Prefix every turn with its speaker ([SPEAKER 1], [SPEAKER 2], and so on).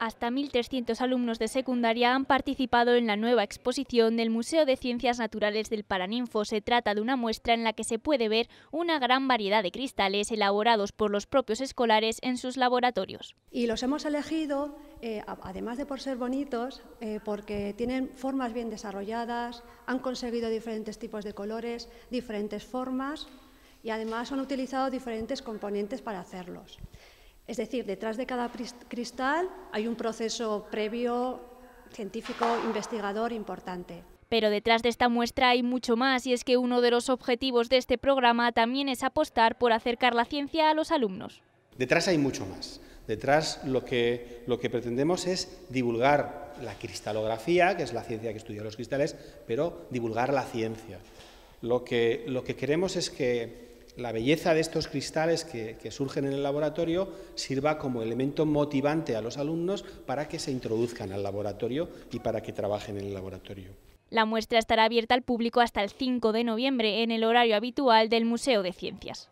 [SPEAKER 1] Hasta
[SPEAKER 2] 1.300 alumnos de secundaria han participado en la nueva exposición del Museo de Ciencias Naturales del Paraninfo. Se trata de una muestra en la que se puede ver una gran variedad de cristales elaborados por los propios escolares en sus laboratorios.
[SPEAKER 3] Y los hemos elegido, eh, además de por ser bonitos, eh, porque tienen formas bien desarrolladas, han conseguido diferentes tipos de colores, diferentes formas y además han utilizado diferentes componentes para hacerlos. Es decir, detrás de cada cristal hay un proceso previo científico, investigador importante.
[SPEAKER 2] Pero detrás de esta muestra hay mucho más y es que uno de los objetivos de este programa también es apostar por acercar la ciencia a los alumnos.
[SPEAKER 4] Detrás hay mucho más. Detrás lo que, lo que pretendemos es divulgar la cristalografía, que es la ciencia que estudia los cristales, pero divulgar la ciencia. Lo que, lo que queremos es que la belleza de estos cristales que, surgen en el laboratorio sirva como elemento motivante a los alumnos para que se introduzcan al laboratorio y para que trabajen en el laboratorio.
[SPEAKER 2] La muestra estará abierta al público hasta el 5 de noviembre en el horario habitual del Museo de Ciencias.